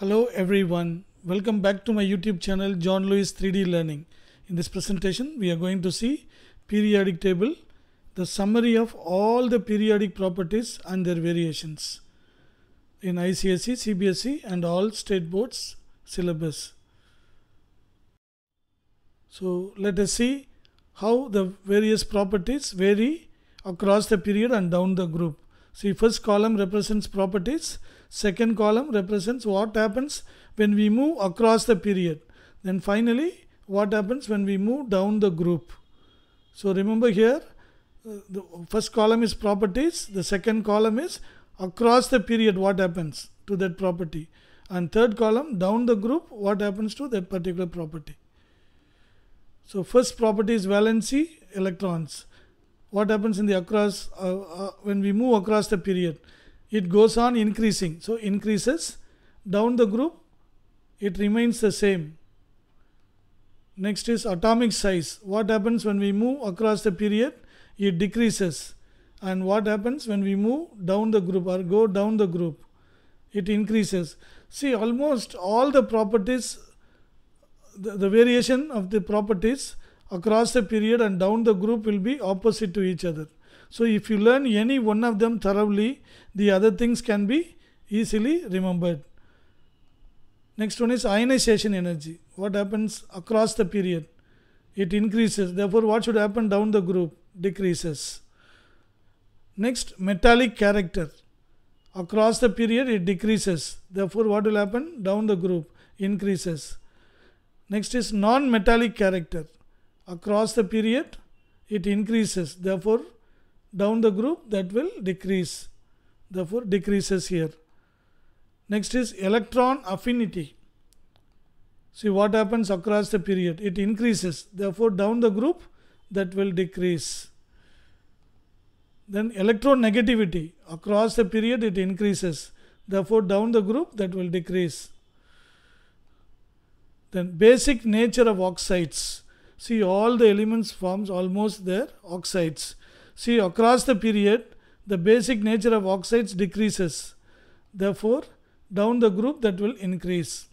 Hello everyone, welcome back to my YouTube channel John Lewis 3D Learning. In this presentation we are going to see periodic table, the summary of all the periodic properties and their variations in ICSE, CBSE and all state boards syllabus. So let us see how the various properties vary across the period and down the group. See first column represents properties, second column represents what happens when we move across the period. Then finally what happens when we move down the group. So remember here uh, the first column is properties, the second column is across the period what happens to that property and third column down the group what happens to that particular property. So first property is valency electrons what happens in the across uh, uh, when we move across the period it goes on increasing so increases down the group it remains the same next is atomic size what happens when we move across the period it decreases and what happens when we move down the group or go down the group it increases see almost all the properties the, the variation of the properties across the period and down the group will be opposite to each other. So if you learn any one of them thoroughly, the other things can be easily remembered. Next one is ionization energy. What happens across the period? It increases. Therefore, what should happen down the group? Decreases. Next, metallic character. Across the period, it decreases. Therefore, what will happen? Down the group, increases. Next is non metallic character across the period it increases therefore down the group that will decrease therefore decreases here next is electron affinity see what happens across the period it increases therefore down the group that will decrease then electronegativity across the period it increases therefore down the group that will decrease then basic nature of oxides See all the elements forms almost their oxides. See across the period the basic nature of oxides decreases. Therefore down the group that will increase.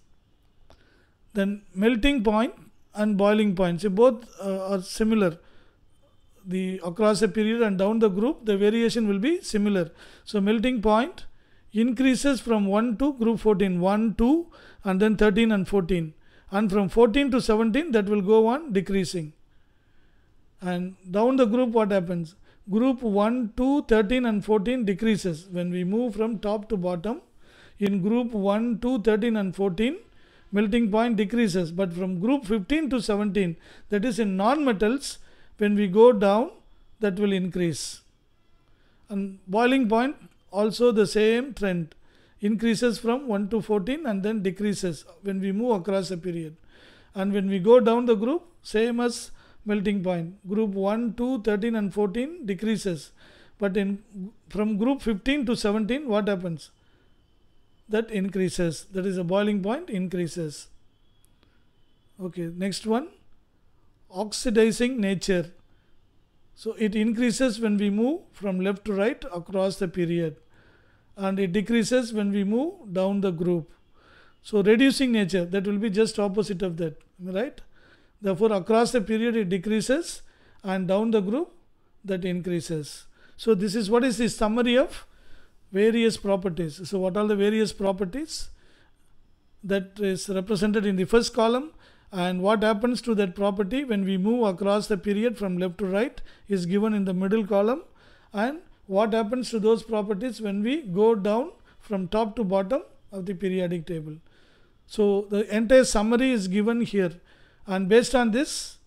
Then melting point and boiling point. See both uh, are similar. The across a period and down the group the variation will be similar. So melting point increases from 1 to group 14, 1, 2 and then 13 and 14 and from 14 to 17 that will go on decreasing and down the group what happens group 1 2 13 and 14 decreases when we move from top to bottom in group 1 2 13 and 14 melting point decreases but from group 15 to 17 that is in non-metals when we go down that will increase and boiling point also the same trend increases from 1 to 14 and then decreases when we move across a period. And when we go down the group, same as melting point. Group 1, 2, 13 and 14 decreases. But in from group 15 to 17, what happens? That increases. That is a boiling point increases. Okay, next one. Oxidizing nature. So it increases when we move from left to right across the period and it decreases when we move down the group. So reducing nature, that will be just opposite of that, right? Therefore, across the period it decreases and down the group that increases. So this is what is the summary of various properties. So what are the various properties that is represented in the first column and what happens to that property when we move across the period from left to right is given in the middle column and what happens to those properties when we go down from top to bottom of the periodic table. So the entire summary is given here and based on this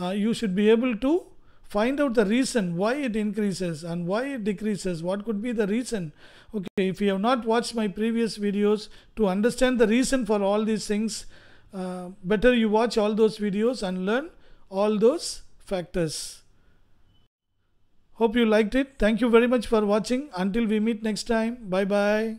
uh, you should be able to find out the reason why it increases and why it decreases what could be the reason okay if you have not watched my previous videos to understand the reason for all these things uh, better you watch all those videos and learn all those factors Hope you liked it. Thank you very much for watching. Until we meet next time. Bye bye.